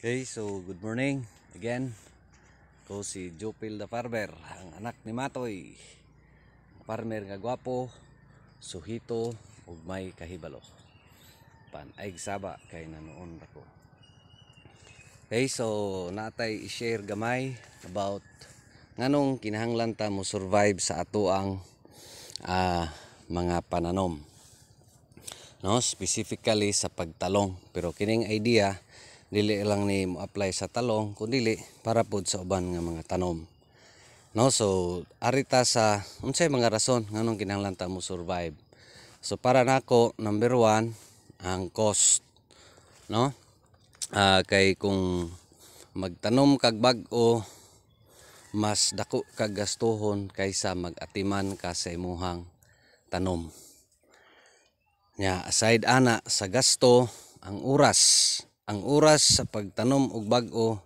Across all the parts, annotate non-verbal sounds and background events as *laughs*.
Okay, so good morning again. Ko si Jopil the Farmer, ang anak ni Matoy. Farmer nga gwapo, suhito ug may kahibalo. Panaig saba kay nanoon ako. Okay, so natay i-share gamay about nganong kinahanglan ta mo survive sa ato ang uh, mga pananom. No, specifically sa pagtalong, pero kining idea dili lang ni mo apply sa talong kun dili para pod sa uban nga mga tanom no so arita sa unsay mga rason nganong kinahanglan ta mo survive so para nako number 1 ang cost no uh, kay kung magtanom kag bag-o mas dako kag gastuhon kaysa magatiman ka sa imuhang tanom nya aside ana sa gasto ang oras ang oras sa pagtanom og bag-o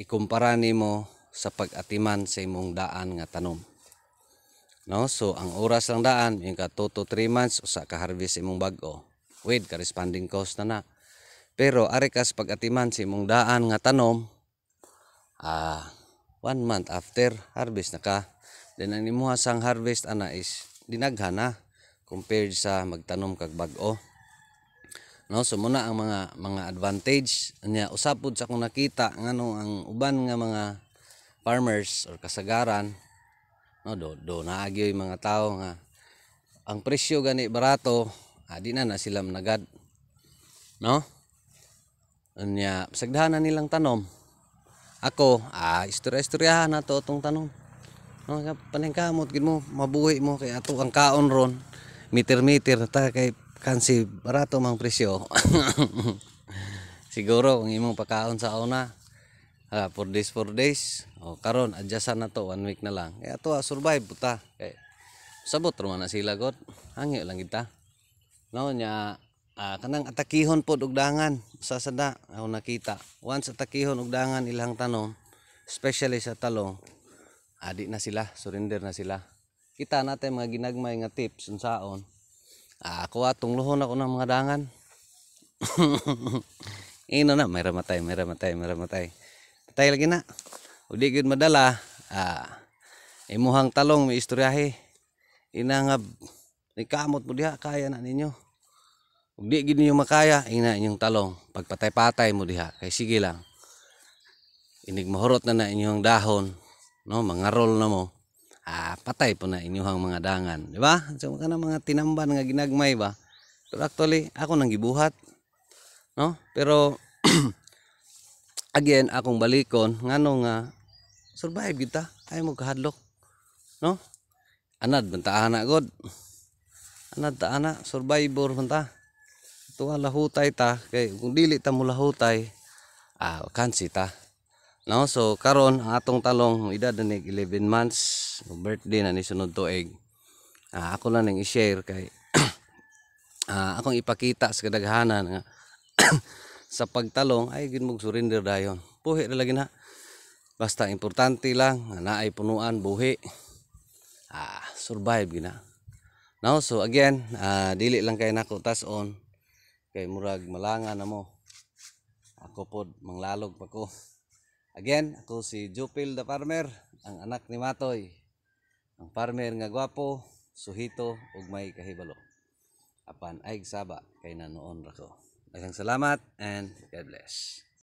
ikumpara nimo sa pag-atiman sa imong daan nga tanom. No? So ang oras lang daan yung ka 2 to 3 months usa ka harvest imong bag-o. With corresponding cost na na. Pero ari kas atiman sa imong daan nga tanom ah 1 month after harvest na ka then ang imuha sang harvest ana is dinaghana compared sa magtanom kag bag-o no so muna ang mga mga advantage nya usapod sa kung nakita ngano ang uban nga mga farmers or kasagaran no do do naagyoy mga tao nga ang presyo gani barato ah, na na sila nagad no nya sagdahanan nilang tanom ako ah istorya-istoryahan na to tong tanom no paningkamot gid mo mabuhi mo kay ato ang kaon ron meter-meter ta kay vacancy barato mang presyo *laughs* siguro kung imong pakaon sa una 4 uh, days 4 days o karon adjustan na to 1 week na lang kaya to ah, survive puta kay sabot ra na sila god hangyo lang kita no nya uh, ah, kanang atakihon pod og dangan sa sada ako nakita once atakihon og dangan ilang tanom especially sa talong adi na sila surrender na sila kita natin mga ginagmay nga tips unsaon ako atong ah, luhon ako ng mga dangan. *laughs* Ino na, may ramatay, may ramatay, may ramatay. Patay lagi na. Udi gyud madala. Ah, imuhang talong may istoryahe. Inangab ikamot mo diha kaya na ninyo. Ug di gid niyo makaya ina inyong talong. Pagpatay-patay mo diha kay sige lang. Inig mahurot na na inyong dahon, no, mga roll na mo ah, patay po na inyuhang mga dangan di ba so kana mga tinamban nga ginagmay ba pero actually ako nang gibuhat no pero *clears throat* again akong balikon ngano nga survive kita ay mo kahadlok no anad banta ana god anad ta ana survivor banta tuwa lahutay ta kay kung dili ta mo lahutay ah kansi ta No, so karon atong talong edad na 11 months, birthday na ni sunod tuig. Uh, ako lang nang i-share kay uh, *clears throat* akong ipakita sa kadaghanan nga *clears throat* sa pagtalong ay gid mog surrender dayon. Puhi ra lagi na. Basta importante lang nga ay punuan buhi. Ah, uh, survive gina. Now, so again, uh, dili lang kay nako tas on kay murag malanga na mo. Ako pod manglalog pa ko. Again, ako si Jupil the Farmer, ang anak ni Matoy. Ang farmer nga gwapo, suhito ug may kahibalo. Apan ay saba kay nanoon ra ko. Daghang salamat and God bless.